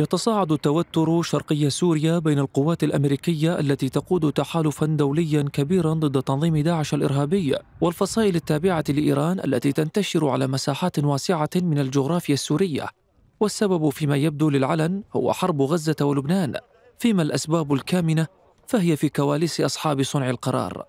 يتصاعد التوتر شرقي سوريا بين القوات الأمريكية التي تقود تحالفا دوليا كبيرا ضد تنظيم داعش الإرهابي والفصائل التابعة لإيران التي تنتشر على مساحات واسعة من الجغرافيا السورية والسبب فيما يبدو للعلن هو حرب غزة ولبنان فيما الأسباب الكامنة فهي في كواليس أصحاب صنع القرار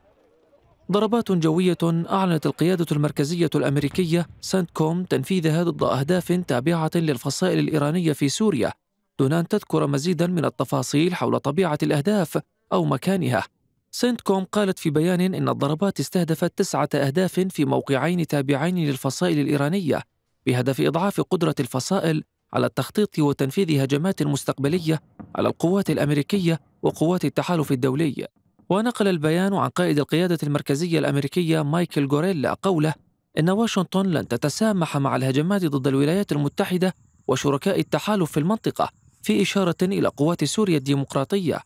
ضربات جوية أعلنت القيادة المركزية الأمريكية كوم تنفيذها ضد أهداف تابعة للفصائل الإيرانية في سوريا دون أن تذكر مزيدا من التفاصيل حول طبيعة الأهداف أو مكانها سنت كوم قالت في بيان إن الضربات استهدفت تسعة أهداف في موقعين تابعين للفصائل الإيرانية بهدف إضعاف قدرة الفصائل على التخطيط وتنفيذ هجمات مستقبلية على القوات الأمريكية وقوات التحالف الدولي ونقل البيان عن قائد القيادة المركزية الأمريكية مايكل غوريلا قوله إن واشنطن لن تتسامح مع الهجمات ضد الولايات المتحدة وشركاء التحالف في المنطقة في إشارة إلى قوات سوريا الديمقراطية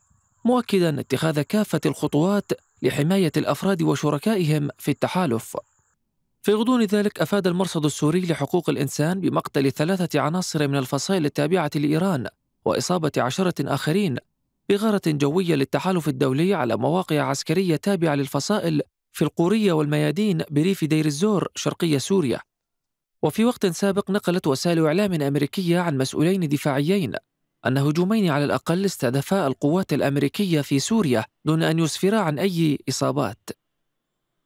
مؤكدا اتخاذ كافة الخطوات لحماية الأفراد وشركائهم في التحالف في غضون ذلك أفاد المرصد السوري لحقوق الإنسان بمقتل ثلاثة عناصر من الفصائل التابعة لإيران وإصابة عشرة آخرين بغارة جوية للتحالف الدولي على مواقع عسكرية تابعة للفصائل في القورية والميادين بريف دير الزور شرقية سوريا وفي وقت سابق نقلت وسائل إعلام أمريكية عن مسؤولين دفاعيين أن هجومين على الأقل استهدفا القوات الأمريكية في سوريا دون أن يسفرا عن أي إصابات